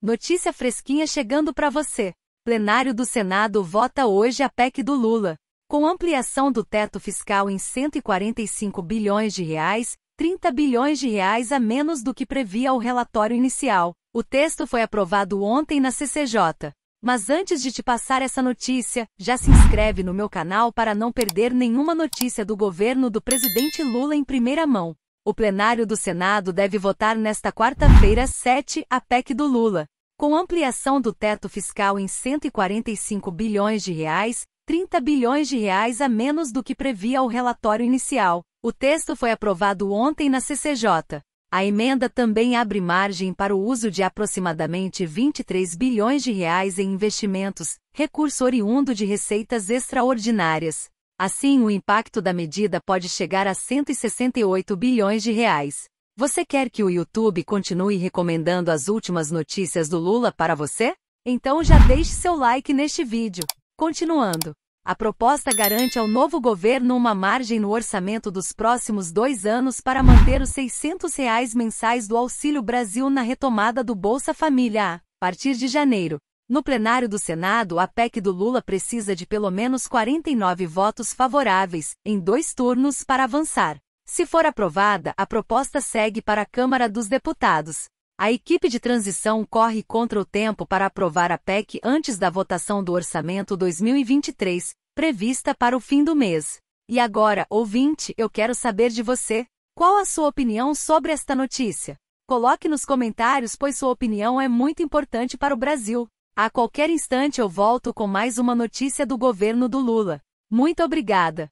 Notícia fresquinha chegando para você. Plenário do Senado vota hoje a PEC do Lula. Com ampliação do teto fiscal em 145 bilhões de reais, 30 bilhões de reais a menos do que previa o relatório inicial. O texto foi aprovado ontem na CCJ. Mas antes de te passar essa notícia, já se inscreve no meu canal para não perder nenhuma notícia do governo do presidente Lula em primeira mão. O plenário do Senado deve votar nesta quarta-feira 7 a PEC do Lula. Com ampliação do teto fiscal em 145 bilhões de reais, 30 bilhões de reais a menos do que previa o relatório inicial. O texto foi aprovado ontem na CCJ. A emenda também abre margem para o uso de aproximadamente 23 bilhões de reais em investimentos, recurso oriundo de receitas extraordinárias. Assim, o impacto da medida pode chegar a 168 bilhões de reais. Você quer que o YouTube continue recomendando as últimas notícias do Lula para você? Então já deixe seu like neste vídeo. Continuando. A proposta garante ao novo governo uma margem no orçamento dos próximos dois anos para manter os R$ 600 reais mensais do Auxílio Brasil na retomada do Bolsa Família a partir de janeiro. No plenário do Senado, a PEC do Lula precisa de pelo menos 49 votos favoráveis, em dois turnos, para avançar. Se for aprovada, a proposta segue para a Câmara dos Deputados. A equipe de transição corre contra o tempo para aprovar a PEC antes da votação do orçamento 2023, prevista para o fim do mês. E agora, ouvinte, eu quero saber de você. Qual a sua opinião sobre esta notícia? Coloque nos comentários, pois sua opinião é muito importante para o Brasil. A qualquer instante eu volto com mais uma notícia do governo do Lula. Muito obrigada.